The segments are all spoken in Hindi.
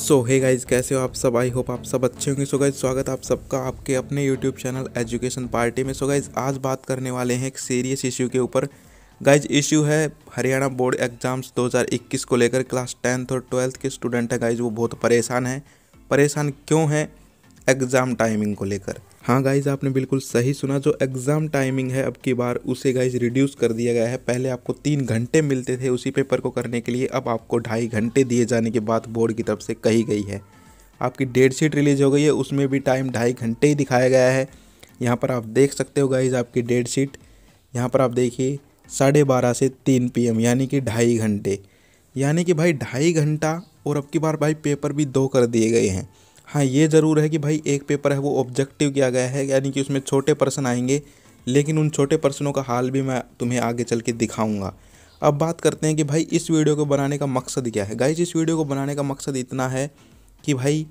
सो हे गाइज कैसे हो आप सब आई होप आप सब अच्छे होंगे सो गाइज स्वागत आप सबका आपके अपने यूट्यूब चैनल एजुकेशन पार्टी में सो so गाइज आज बात करने वाले हैं एक सीरियस इश्यू के ऊपर गाइज इश्यू है हरियाणा बोर्ड एग्ज़ाम्स 2021 को लेकर क्लास टेंथ और ट्वेल्थ के स्टूडेंट हैं गाइज वो बहुत परेशान हैं परेशान क्यों हैं एग्ज़ाम टाइमिंग को लेकर हाँ गाइज आपने बिल्कुल सही सुना जो एग्ज़ाम टाइमिंग है अब की बार उसे गाइज रिड्यूस कर दिया गया है पहले आपको तीन घंटे मिलते थे उसी पेपर को करने के लिए अब आपको ढाई घंटे दिए जाने की बात बोर्ड की तरफ से कही गई है आपकी डेट शीट रिलीज़ हो गई है उसमें भी टाइम ढाई घंटे ही दिखाया गया है यहाँ पर आप देख सकते हो गाइज आपकी डेट शीट यहाँ पर आप देखिए साढ़े बारह से तीन पी यानी कि ढाई घंटे यानी कि भाई ढाई घंटा और अब की बार भाई पेपर भी दो कर दिए गए हैं हाँ ये ज़रूर है कि भाई एक पेपर है वो ऑब्जेक्टिव किया गया है यानी कि उसमें छोटे पर्सन आएंगे लेकिन उन छोटे पर्सनों का हाल भी मैं तुम्हें आगे चल के दिखाऊँगा अब बात करते हैं कि भाई इस वीडियो को बनाने का मकसद क्या है गाइज इस वीडियो को बनाने का मकसद इतना है कि भाई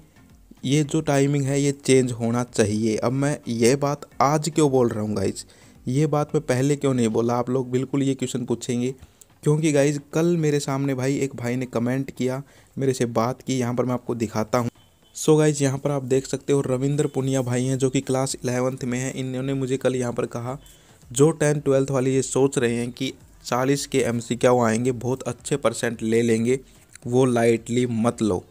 ये जो टाइमिंग है ये चेंज होना चाहिए अब मैं ये बात आज क्यों बोल रहा हूँ गाइज ये बात मैं पहले क्यों नहीं बोला आप लोग बिल्कुल ये क्वेश्चन पूछेंगे क्योंकि गाइज कल मेरे सामने भाई एक भाई ने कमेंट किया मेरे से बात की यहाँ पर मैं आपको दिखाता हूँ सो गाइज यहाँ पर आप देख सकते हो रविंद्र पुनिया भाई हैं जो कि क्लास इलेवंथ में हैं इन्होंने मुझे कल यहाँ पर कहा जो टेंथ ट्वेल्थ वाले ये सोच रहे हैं कि चालीस के एम सी क्या आएंगे बहुत अच्छे परसेंट ले लेंगे वो लाइटली मत लो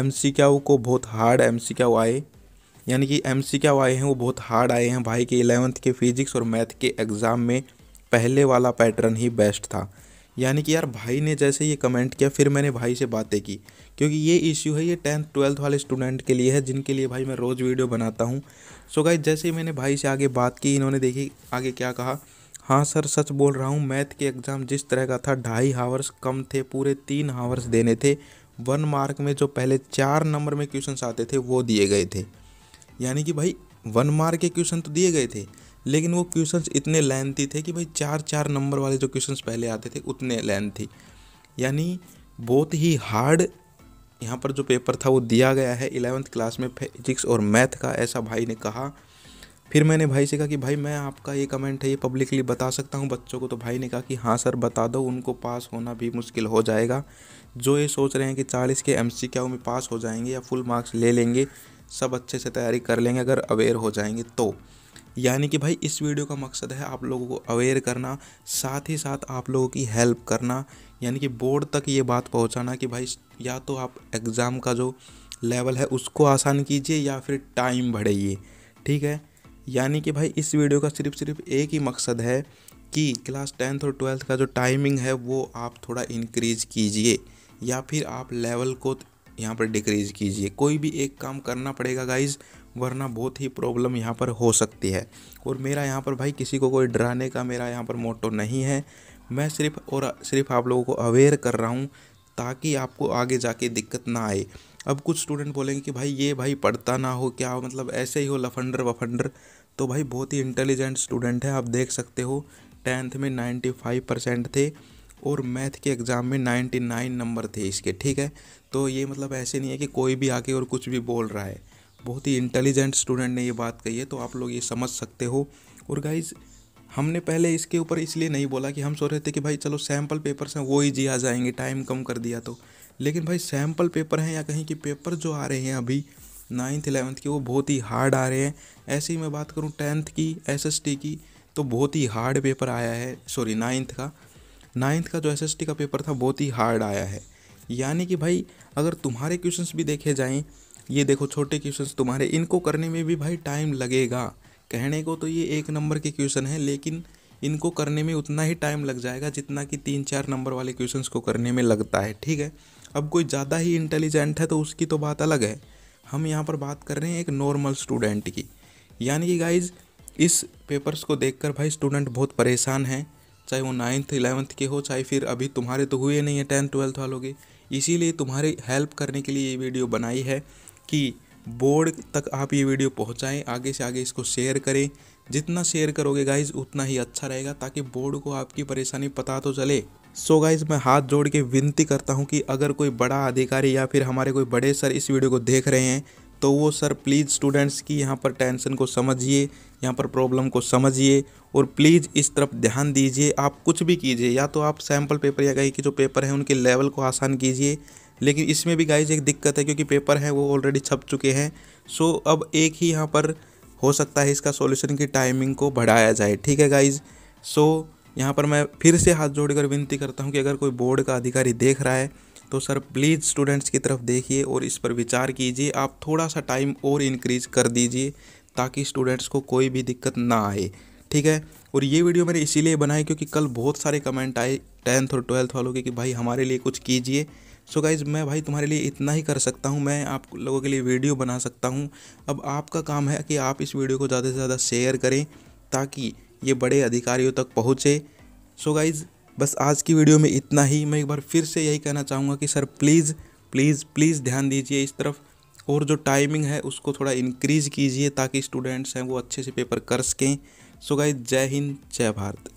एम सी क्या को बहुत हार्ड एम सी क्या आए यानी कि एम सी क्या आए हैं वो बहुत हार्ड आए हैं भाई के इलेवंथ के फिजिक्स और मैथ के एग्ज़ाम में पहले वाला पैटर्न ही बेस्ट था यानी कि यार भाई ने जैसे ये कमेंट किया फिर मैंने भाई से बातें की क्योंकि ये इश्यू है ये टेंथ ट्वेल्थ वाले स्टूडेंट के लिए है जिनके लिए भाई मैं रोज़ वीडियो बनाता हूँ सो गाइज जैसे ही मैंने भाई से आगे बात की इन्होंने देखी आगे क्या कहा हाँ सर सच बोल रहा हूँ मैथ के एग्ज़ाम जिस तरह का था ढाई हावर्स कम थे पूरे तीन हावर्स देने थे वन मार्क में जो पहले चार नंबर में क्वेश्चन आते थे वो दिए गए थे यानी कि भाई वन मार्क के क्वेश्चन तो दिए गए थे लेकिन वो क्वेश्चन इतने लेंथी थे कि भाई चार चार नंबर वाले जो क्वेश्चन पहले आते थे उतने लेंथी यानी बहुत ही हार्ड यहाँ पर जो पेपर था वो दिया गया है इलेवेंथ क्लास में फिजिक्स और मैथ का ऐसा भाई ने कहा फिर मैंने भाई से कहा कि भाई मैं आपका ये कमेंट है ये पब्लिकली बता सकता हूँ बच्चों को तो भाई ने कहा कि हाँ सर बता दो उनको पास होना भी मुश्किल हो जाएगा जो ये सोच रहे हैं कि चालीस के एम में पास हो जाएंगे या फुल मार्क्स ले लेंगे सब अच्छे से तैयारी कर लेंगे अगर अवेयर हो जाएंगे तो यानी कि भाई इस वीडियो का मकसद है आप लोगों को अवेयर करना साथ ही साथ आप लोगों की हेल्प करना यानी कि बोर्ड तक ये बात पहुंचाना कि भाई या तो आप एग्ज़ाम का जो लेवल है उसको आसान कीजिए या फिर टाइम बढ़ाइए ठीक है यानी कि भाई इस वीडियो का सिर्फ सिर्फ एक ही मकसद है कि क्लास टेंथ और ट्वेल्थ का जो टाइमिंग है वो आप थोड़ा इंक्रीज कीजिए या फिर आप लेवल को यहाँ पर डिक्रीज कीजिए कोई भी एक काम करना पड़ेगा गाइज़ वरना बहुत ही प्रॉब्लम यहाँ पर हो सकती है और मेरा यहाँ पर भाई किसी को कोई डराने का मेरा यहाँ पर मोटो नहीं है मैं सिर्फ और सिर्फ आप लोगों को अवेयर कर रहा हूँ ताकि आपको आगे जाके दिक्कत ना आए अब कुछ स्टूडेंट बोलेंगे कि भाई ये भाई पढ़ता ना हो क्या हो मतलब ऐसे ही हो लफंडर वफंडर तो भाई बहुत ही इंटेलिजेंट स्टूडेंट है आप देख सकते हो टेंथ में नाइन्टी फाइव परसेंट थे और मैथ के एग्ज़ाम में नाइन्टी नाइन नंबर थे इसके ठीक है तो ये मतलब ऐसे नहीं है कि कोई भी आके और कुछ भी बोल रहा है बहुत ही इंटेलिजेंट स्टूडेंट ने ये बात कही है तो आप लोग ये समझ सकते हो और गाइज हमने पहले इसके ऊपर इसलिए नहीं बोला कि हम सोच रहे थे कि भाई चलो सैम्पल पेपर्स हैं वो ईजी आ जाएंगे टाइम कम कर दिया तो लेकिन भाई सैम्पल पेपर हैं या कहीं कि पेपर जो आ रहे हैं अभी नाइन्थ इलेवंथ के वो बहुत ही हार्ड आ रहे हैं ऐसे ही मैं बात करूँ टेंथ की एस की तो बहुत ही हार्ड पेपर आया है सॉरी नाइन्थ का नाइन्थ का जो एस का पेपर था बहुत ही हार्ड आया है यानी कि भाई अगर तुम्हारे क्वेश्चंस भी देखे जाएं ये देखो छोटे क्वेश्चंस तुम्हारे इनको करने में भी भाई टाइम लगेगा कहने को तो ये एक नंबर के क्वेश्चन हैं लेकिन इनको करने में उतना ही टाइम लग जाएगा जितना कि तीन चार नंबर वाले क्वेश्चंस को करने में लगता है ठीक है अब कोई ज़्यादा ही इंटेलिजेंट है तो उसकी तो बात अलग है हम यहाँ पर बात कर रहे हैं एक नॉर्मल स्टूडेंट की यानी कि गाइज इस पेपर्स को देखकर भाई स्टूडेंट बहुत परेशान हैं चाहे वो नाइन्थ इलेवंथ के हो चाहे फिर अभी तुम्हारे तो हुए नहीं है टेंथ ट्वेल्थ वालों के इसीलिए तुम्हारी हेल्प करने के लिए ये वीडियो बनाई है कि बोर्ड तक आप ये वीडियो पहुँचाएँ आगे से आगे इसको शेयर करें जितना शेयर करोगे गाइज उतना ही अच्छा रहेगा ताकि बोर्ड को आपकी परेशानी पता तो चले सो so गाइज मैं हाथ जोड़ के विनती करता हूँ कि अगर कोई बड़ा अधिकारी या फिर हमारे कोई बड़े सर इस वीडियो को देख रहे हैं तो वो सर प्लीज़ स्टूडेंट्स की यहाँ पर टेंशन को समझिए यहाँ पर प्रॉब्लम को समझिए और प्लीज़ इस तरफ ध्यान दीजिए आप कुछ भी कीजिए या तो आप सैम्पल पेपर या कहीं के जो पेपर हैं उनके लेवल को आसान कीजिए लेकिन इसमें भी गाइज एक दिक्कत है क्योंकि पेपर हैं वो ऑलरेडी छप चुके हैं सो अब एक ही यहाँ पर हो सकता है इसका सॉल्यूशन की टाइमिंग को बढ़ाया जाए ठीक है गाइज सो यहाँ पर मैं फिर से हाथ जोड़कर विनती करता हूँ कि अगर कोई बोर्ड का अधिकारी देख रहा है तो सर प्लीज़ स्टूडेंट्स की तरफ देखिए और इस पर विचार कीजिए आप थोड़ा सा टाइम और इंक्रीज कर दीजिए ताकि स्टूडेंट्स को कोई भी दिक्कत ना आए ठीक है और ये वीडियो मैंने इसीलिए बनाई क्योंकि कल बहुत सारे कमेंट आए टेंथ और ट्वेल्थ वालों के कि भाई हमारे लिए कुछ कीजिए सो गाइज मैं भाई तुम्हारे लिए इतना ही कर सकता हूँ मैं आप लोगों के लिए वीडियो बना सकता हूँ अब आपका काम है कि आप इस वीडियो को ज़्यादा से ज़्यादा शेयर करें ताकि ये बड़े अधिकारियों तक पहुँचे सो गाइज़ बस आज की वीडियो में इतना ही मैं एक बार फिर से यही कहना चाहूँगा कि सर प्लीज़ प्लीज़ प्लीज़ ध्यान दीजिए इस तरफ और जो टाइमिंग है उसको थोड़ा इंक्रीज़ कीजिए ताकि स्टूडेंट्स हैं वो अच्छे से पेपर कर सकें सो गाइज जय हिंद जय भारत